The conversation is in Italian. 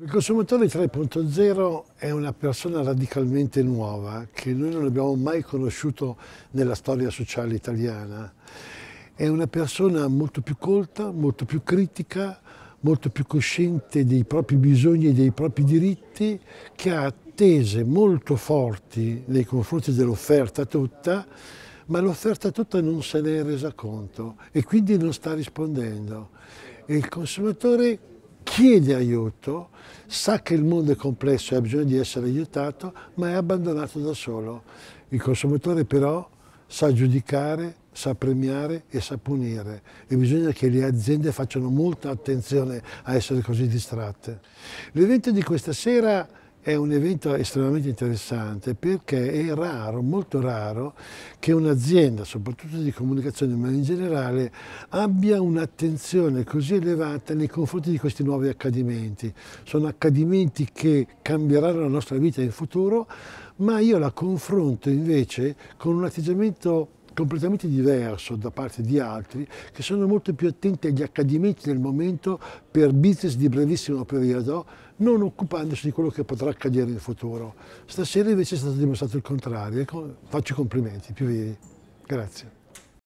Il consumatore 3.0 è una persona radicalmente nuova che noi non abbiamo mai conosciuto nella storia sociale italiana. È una persona molto più colta, molto più critica, molto più cosciente dei propri bisogni e dei propri diritti, che ha attese molto forti nei confronti dell'offerta tutta, ma l'offerta tutta non se ne è resa conto e quindi non sta rispondendo. E il consumatore chiede aiuto, sa che il mondo è complesso e ha bisogno di essere aiutato, ma è abbandonato da solo. Il consumatore però sa giudicare, sa premiare e sa punire e bisogna che le aziende facciano molta attenzione a essere così distratte. L'evento di questa sera è un evento estremamente interessante perché è raro, molto raro, che un'azienda, soprattutto di comunicazione ma in generale, abbia un'attenzione così elevata nei confronti di questi nuovi accadimenti. Sono accadimenti che cambieranno la nostra vita in futuro, ma io la confronto invece con un atteggiamento completamente diverso da parte di altri che sono molto più attenti agli accadimenti del momento per business di brevissimo periodo, non occupandosi di quello che potrà accadere in futuro. Stasera invece è stato dimostrato il contrario. Ecco, faccio i complimenti, più vivi. Grazie.